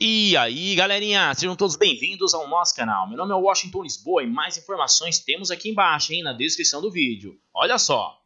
E aí, galerinha, sejam todos bem-vindos ao nosso canal. Meu nome é Washington Lisboa e mais informações temos aqui embaixo, hein, na descrição do vídeo. Olha só.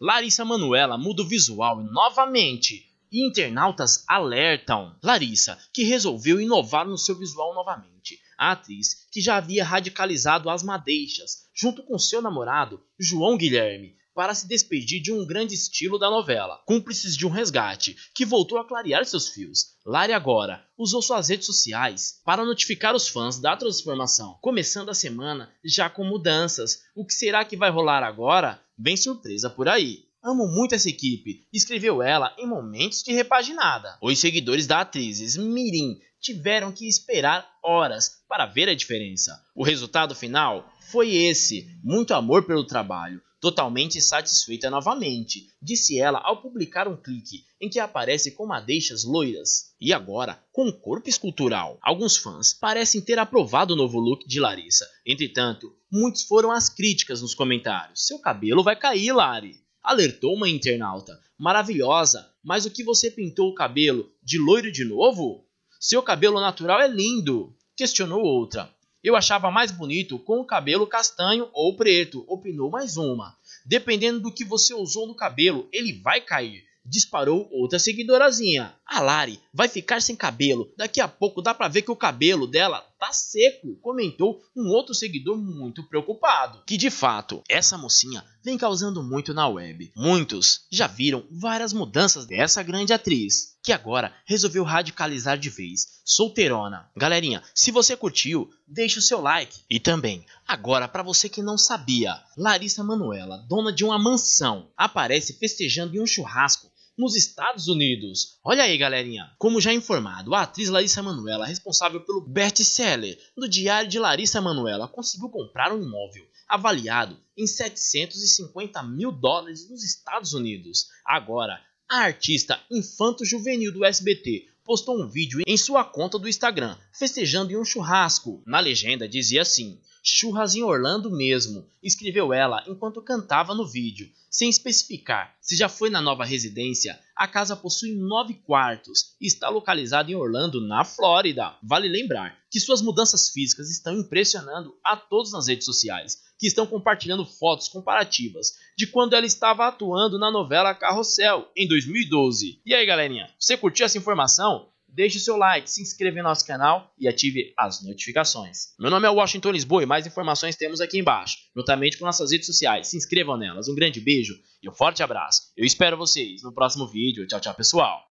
Larissa Manuela muda o visual e novamente internautas alertam Larissa, que resolveu inovar no seu visual novamente. A atriz, que já havia radicalizado as madeixas, junto com seu namorado, João Guilherme, para se despedir de um grande estilo da novela, cúmplices de um resgate, que voltou a clarear seus fios. Lari agora usou suas redes sociais para notificar os fãs da transformação, começando a semana já com mudanças. O que será que vai rolar agora? Vem surpresa por aí. Amo muito essa equipe, escreveu ela em momentos de repaginada. Os seguidores da atriz Mirim tiveram que esperar horas para ver a diferença. O resultado final foi esse: muito amor pelo trabalho, Totalmente satisfeita novamente, disse ela ao publicar um clique em que aparece com madeixas loiras e agora com um corpo escultural. Alguns fãs parecem ter aprovado o novo look de Larissa. Entretanto, muitos foram as críticas nos comentários. Seu cabelo vai cair, Lari. Alertou uma internauta. Maravilhosa, mas o que você pintou o cabelo? De loiro de novo? Seu cabelo natural é lindo, questionou outra. Eu achava mais bonito com o cabelo castanho ou preto, opinou mais uma. Dependendo do que você usou no cabelo, ele vai cair. Disparou outra seguidorazinha. A Lari vai ficar sem cabelo. Daqui a pouco dá pra ver que o cabelo dela tá seco, comentou um outro seguidor muito preocupado. Que de fato, essa mocinha vem causando muito na web. Muitos já viram várias mudanças dessa grande atriz, que agora resolveu radicalizar de vez, solteirona. Galerinha, se você curtiu, deixa o seu like. E também, agora para você que não sabia, Larissa Manuela, dona de uma mansão, aparece festejando em um churrasco nos Estados Unidos. Olha aí, galerinha! Como já informado, a atriz Larissa Manuela, responsável pelo best-seller do Diário de Larissa Manuela, conseguiu comprar um imóvel avaliado em 750 mil dólares nos Estados Unidos. Agora, a artista infanto-juvenil do SBT postou um vídeo em sua conta do Instagram, festejando em um churrasco. Na legenda dizia assim: Churras em Orlando mesmo, escreveu ela enquanto cantava no vídeo, sem especificar se já foi na nova residência. A casa possui nove quartos e está localizada em Orlando, na Flórida. Vale lembrar que suas mudanças físicas estão impressionando a todos nas redes sociais, que estão compartilhando fotos comparativas de quando ela estava atuando na novela Carrossel, em 2012. E aí, galerinha, você curtiu essa informação? deixe seu like, se inscreva no nosso canal e ative as notificações. Meu nome é Washington Lisboa e mais informações temos aqui embaixo, juntamente com nossas redes sociais. Se inscrevam nelas. Um grande beijo e um forte abraço. Eu espero vocês no próximo vídeo. Tchau, tchau, pessoal.